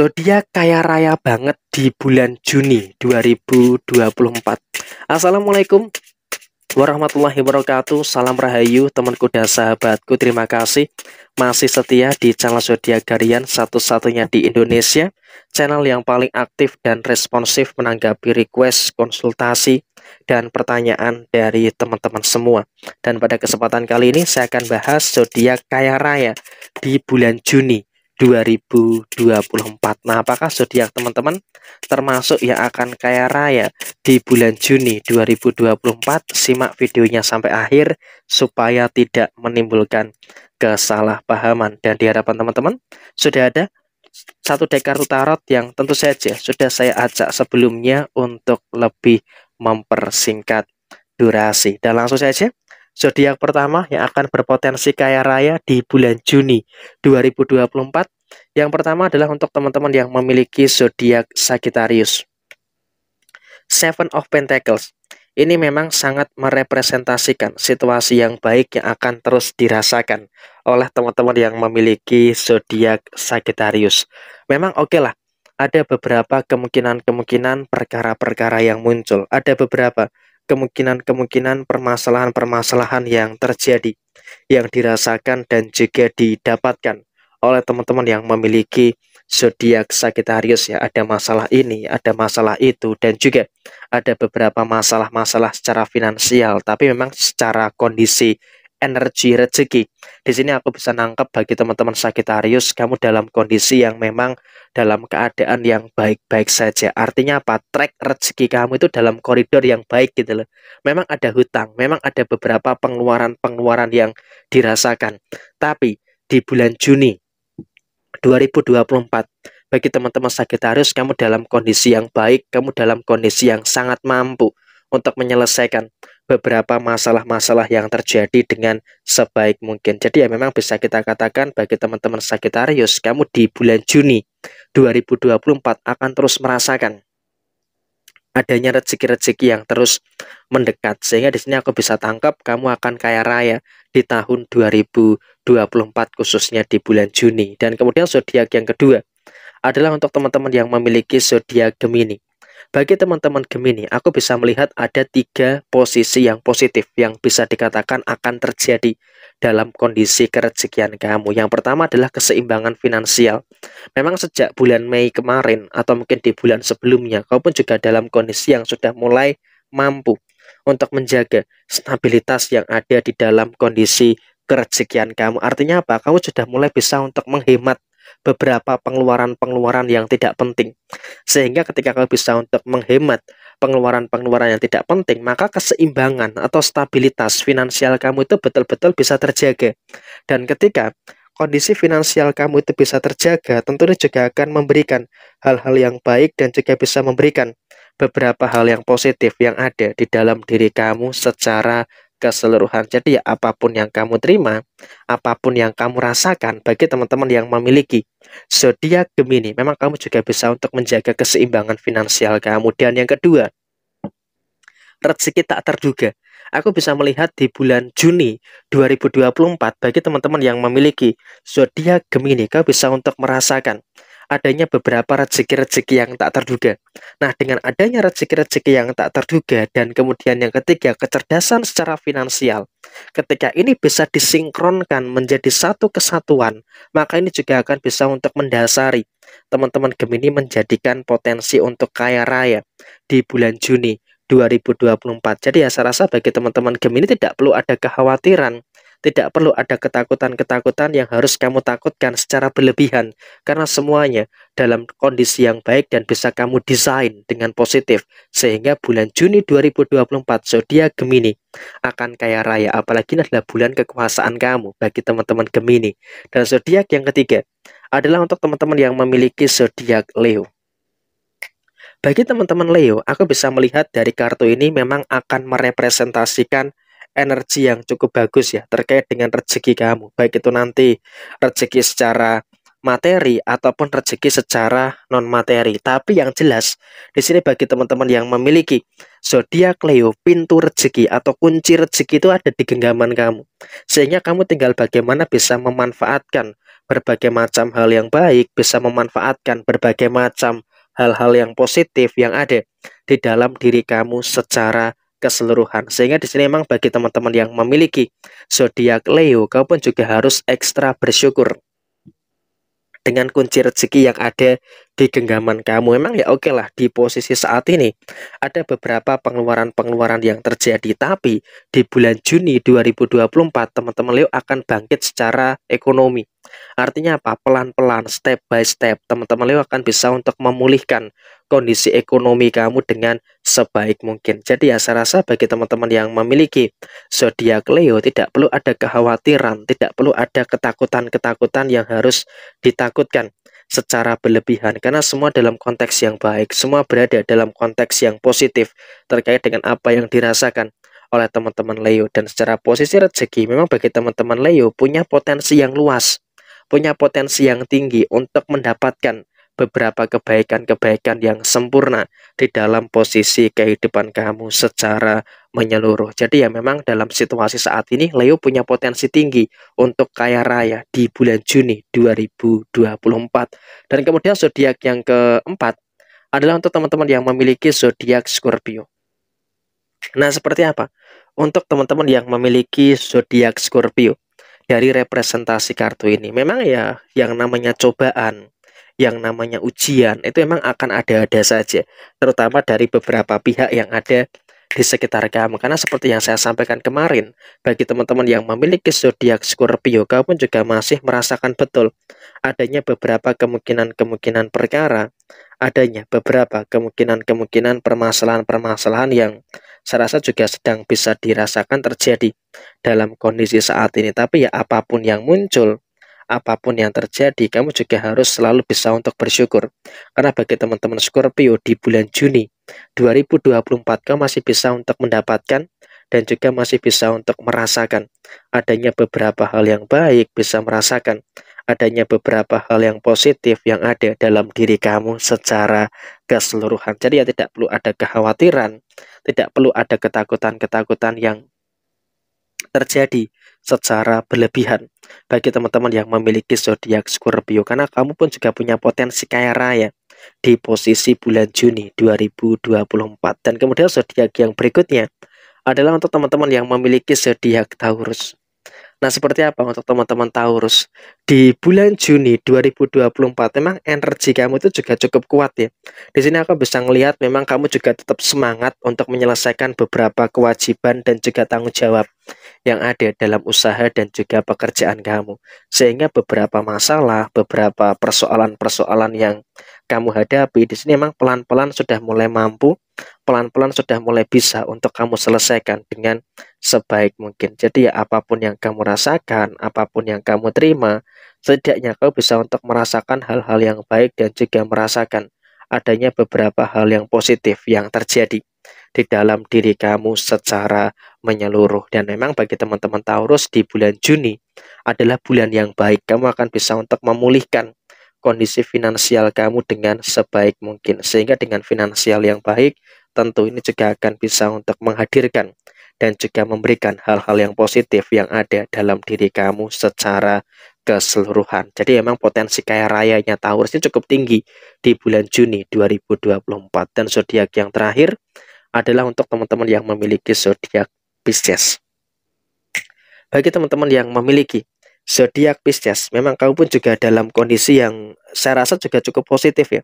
zodiak kaya raya banget di bulan Juni 2024. Assalamualaikum warahmatullahi wabarakatuh. Salam rahayu temanku dan sahabatku. Terima kasih masih setia di channel zodiak Garian satu-satunya di Indonesia. Channel yang paling aktif dan responsif menanggapi request, konsultasi, dan pertanyaan dari teman-teman semua. Dan pada kesempatan kali ini saya akan bahas zodiak kaya raya di bulan Juni 2024. Nah, apakah zodiak teman-teman termasuk yang akan kaya raya di bulan Juni 2024? Simak videonya sampai akhir supaya tidak menimbulkan kesalahpahaman. Dan di diharapkan teman-teman sudah ada satu deck kartu tarot yang tentu saja sudah saya ajak sebelumnya untuk lebih mempersingkat durasi. Dan langsung saja Zodiak pertama yang akan berpotensi kaya raya di bulan Juni 2024. Yang pertama adalah untuk teman-teman yang memiliki zodiak Sagittarius. Seven of Pentacles. Ini memang sangat merepresentasikan situasi yang baik yang akan terus dirasakan oleh teman-teman yang memiliki zodiak Sagittarius. Memang oke okay lah, ada beberapa kemungkinan-kemungkinan perkara-perkara yang muncul. Ada beberapa kemungkinan-kemungkinan permasalahan-permasalahan yang terjadi, yang dirasakan dan juga didapatkan oleh teman-teman yang memiliki zodiak Sagittarius ya. Ada masalah ini, ada masalah itu dan juga ada beberapa masalah-masalah secara finansial, tapi memang secara kondisi energi rezeki. Di sini aku bisa nangkep bagi teman-teman Sagittarius, kamu dalam kondisi yang memang dalam keadaan yang baik-baik saja. Artinya apa? Track rezeki kamu itu dalam koridor yang baik gitu loh. Memang ada hutang, memang ada beberapa pengeluaran-pengeluaran yang dirasakan. Tapi di bulan Juni 2024 bagi teman-teman Sagittarius kamu dalam kondisi yang baik, kamu dalam kondisi yang sangat mampu untuk menyelesaikan beberapa masalah-masalah yang terjadi dengan sebaik mungkin. Jadi ya memang bisa kita katakan bagi teman-teman Sagittarius, kamu di bulan Juni 2024 akan terus merasakan adanya rezeki-rezeki yang terus mendekat. Sehingga di sini aku bisa tangkap kamu akan kaya raya di tahun 2024 khususnya di bulan Juni. Dan kemudian zodiak yang kedua adalah untuk teman-teman yang memiliki zodiak Gemini. Bagi teman-teman Gemini, aku bisa melihat ada tiga posisi yang positif yang bisa dikatakan akan terjadi dalam kondisi kerezekian kamu. Yang pertama adalah keseimbangan finansial. Memang sejak bulan Mei kemarin atau mungkin di bulan sebelumnya, kau pun juga dalam kondisi yang sudah mulai mampu untuk menjaga stabilitas yang ada di dalam kondisi kerezekian kamu. Artinya apa? Kamu sudah mulai bisa untuk menghemat beberapa pengeluaran-pengeluaran yang tidak penting. Sehingga ketika kau bisa untuk menghemat pengeluaran-pengeluaran yang tidak penting, maka keseimbangan atau stabilitas finansial kamu itu betul-betul bisa terjaga. Dan ketika kondisi finansial kamu itu bisa terjaga, tentunya juga akan memberikan hal-hal yang baik dan juga bisa memberikan beberapa hal yang positif yang ada di dalam diri kamu secara keseluruhan. Jadi ya apapun yang kamu terima, apapun yang kamu rasakan bagi teman-teman yang memiliki zodiak Gemini, memang kamu juga bisa untuk menjaga keseimbangan finansial kamu. Dan yang kedua, rezeki tak terduga. Aku bisa melihat di bulan Juni 2024 bagi teman-teman yang memiliki zodiak Gemini, kau bisa untuk merasakan adanya beberapa rezeki-rezeki yang tak terduga. Nah, dengan adanya rezeki-rezeki yang tak terduga dan kemudian yang ketiga kecerdasan secara finansial. Ketika ini bisa disinkronkan menjadi satu kesatuan, maka ini juga akan bisa untuk mendasari teman-teman Gemini menjadikan potensi untuk kaya raya di bulan Juni 2024. Jadi ya saya rasa bagi teman-teman Gemini tidak perlu ada kekhawatiran tidak perlu ada ketakutan-ketakutan yang harus kamu takutkan secara berlebihan, karena semuanya dalam kondisi yang baik dan bisa kamu desain dengan positif. Sehingga bulan Juni 2024 zodiak Gemini akan kaya raya, apalagi ini adalah bulan kekuasaan kamu bagi teman-teman Gemini. Dan zodiak yang ketiga adalah untuk teman-teman yang memiliki zodiak Leo. Bagi teman-teman Leo, aku bisa melihat dari kartu ini memang akan merepresentasikan energi yang cukup bagus ya terkait dengan rezeki kamu. Baik itu nanti rezeki secara materi ataupun rezeki secara non materi. Tapi yang jelas di sini bagi teman-teman yang memiliki zodiak Leo, pintu rezeki atau kunci rezeki itu ada di genggaman kamu. Sehingga kamu tinggal bagaimana bisa memanfaatkan berbagai macam hal yang baik, bisa memanfaatkan berbagai macam hal-hal yang positif yang ada di dalam diri kamu secara keseluruhan. Sehingga di sini memang bagi teman-teman yang memiliki zodiak Leo, kau pun juga harus ekstra bersyukur dengan kunci rezeki yang ada di genggaman kamu. Memang ya oke okay lah di posisi saat ini ada beberapa pengeluaran-pengeluaran yang terjadi. Tapi di bulan Juni 2024 teman-teman Leo akan bangkit secara ekonomi. Artinya apa? Pelan-pelan, step by step teman-teman Leo akan bisa untuk memulihkan kondisi ekonomi kamu dengan sebaik mungkin. Jadi ya saya rasa bagi teman-teman yang memiliki zodiak Leo tidak perlu ada kekhawatiran, tidak perlu ada ketakutan-ketakutan yang harus ditakutkan secara berlebihan karena semua dalam konteks yang baik, semua berada dalam konteks yang positif terkait dengan apa yang dirasakan oleh teman-teman Leo dan secara posisi rezeki memang bagi teman-teman Leo punya potensi yang luas punya potensi yang tinggi untuk mendapatkan beberapa kebaikan-kebaikan yang sempurna di dalam posisi kehidupan kamu secara menyeluruh. Jadi ya memang dalam situasi saat ini Leo punya potensi tinggi untuk kaya raya di bulan Juni 2024. Dan kemudian zodiak yang keempat adalah untuk teman-teman yang memiliki zodiak Scorpio. Nah, seperti apa? Untuk teman-teman yang memiliki zodiak Scorpio dari representasi kartu ini, memang ya yang namanya cobaan yang namanya ujian itu memang akan ada-ada saja, terutama dari beberapa pihak yang ada di sekitar kamu. Karena seperti yang saya sampaikan kemarin, bagi teman-teman yang memiliki zodiak Scorpio, kamu juga masih merasakan betul adanya beberapa kemungkinan-kemungkinan perkara, adanya beberapa kemungkinan-kemungkinan permasalahan-permasalahan yang saya rasa juga sedang bisa dirasakan terjadi dalam kondisi saat ini. Tapi ya apapun yang muncul, apapun yang terjadi, kamu juga harus selalu bisa untuk bersyukur. Karena bagi teman-teman Scorpio di bulan Juni 2024, kamu masih bisa untuk mendapatkan dan juga masih bisa untuk merasakan adanya beberapa hal yang baik, bisa merasakan adanya beberapa hal yang positif yang ada dalam diri kamu secara keseluruhan. Jadi ya tidak perlu ada kekhawatiran, tidak perlu ada ketakutan-ketakutan yang terjadi secara berlebihan bagi teman-teman yang memiliki zodiak Scorpio karena kamu pun juga punya potensi kaya raya di posisi bulan Juni 2024 dan kemudian zodiak yang berikutnya adalah untuk teman-teman yang memiliki zodiak Taurus Nah, seperti apa untuk teman-teman Taurus? Di bulan Juni 2024, memang energi kamu itu juga cukup kuat ya. Di sini aku bisa melihat memang kamu juga tetap semangat untuk menyelesaikan beberapa kewajiban dan juga tanggung jawab yang ada dalam usaha dan juga pekerjaan kamu. Sehingga beberapa masalah, beberapa persoalan-persoalan yang kamu hadapi di sini memang pelan-pelan sudah mulai mampu pelan-pelan sudah mulai bisa untuk kamu selesaikan dengan sebaik mungkin. Jadi ya apapun yang kamu rasakan, apapun yang kamu terima, setidaknya kau bisa untuk merasakan hal-hal yang baik dan juga merasakan adanya beberapa hal yang positif yang terjadi di dalam diri kamu secara menyeluruh. Dan memang bagi teman-teman Taurus di bulan Juni adalah bulan yang baik. Kamu akan bisa untuk memulihkan kondisi finansial kamu dengan sebaik mungkin. Sehingga dengan finansial yang baik, tentu ini juga akan bisa untuk menghadirkan dan juga memberikan hal-hal yang positif yang ada dalam diri kamu secara keseluruhan. Jadi emang potensi kaya rayanya Taurus ini cukup tinggi di bulan Juni 2024 dan zodiak yang terakhir adalah untuk teman-teman yang memiliki zodiak Pisces. Bagi teman-teman yang memiliki zodiak Pisces, memang kamu pun juga dalam kondisi yang saya rasa juga cukup positif ya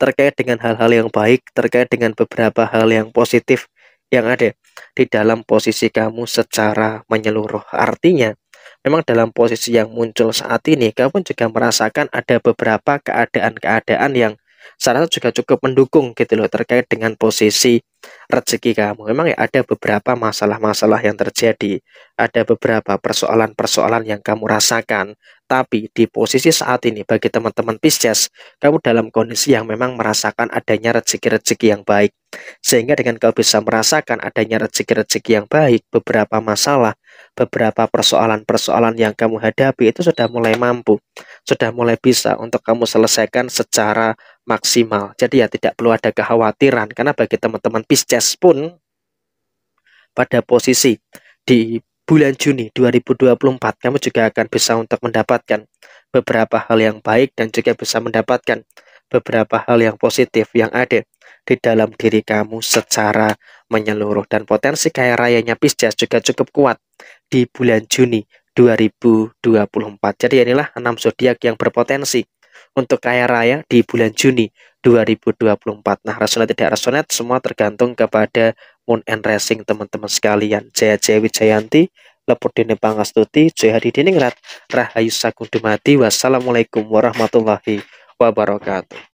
terkait dengan hal-hal yang baik, terkait dengan beberapa hal yang positif yang ada di dalam posisi kamu secara menyeluruh. Artinya, memang dalam posisi yang muncul saat ini, kamu juga merasakan ada beberapa keadaan-keadaan yang rasa juga cukup mendukung gitu loh terkait dengan posisi rezeki kamu. Memang ya ada beberapa masalah-masalah yang terjadi, ada beberapa persoalan-persoalan yang kamu rasakan. Tapi di posisi saat ini bagi teman-teman Pisces, kamu dalam kondisi yang memang merasakan adanya rezeki-rezeki yang baik. Sehingga dengan kau bisa merasakan adanya rezeki-rezeki yang baik, beberapa masalah beberapa persoalan-persoalan yang kamu hadapi itu sudah mulai mampu, sudah mulai bisa untuk kamu selesaikan secara maksimal. Jadi ya tidak perlu ada kekhawatiran karena bagi teman-teman Pisces pun pada posisi di bulan Juni 2024 kamu juga akan bisa untuk mendapatkan beberapa hal yang baik dan juga bisa mendapatkan beberapa hal yang positif yang ada di dalam diri kamu secara menyeluruh dan potensi kaya rayanya Pisces juga cukup kuat di bulan Juni 2024. Jadi inilah 6 zodiak yang berpotensi untuk kaya raya di bulan Juni 2024. Nah, rasional tidak rasional semua tergantung kepada Moon and Racing teman-teman sekalian. Jaya Jaya Wijayanti, Lepur Dini Pangastuti, Jaya Hadi Diningrat, Rahayu Sakundumati. Wassalamualaikum warahmatullahi wabarakatuh.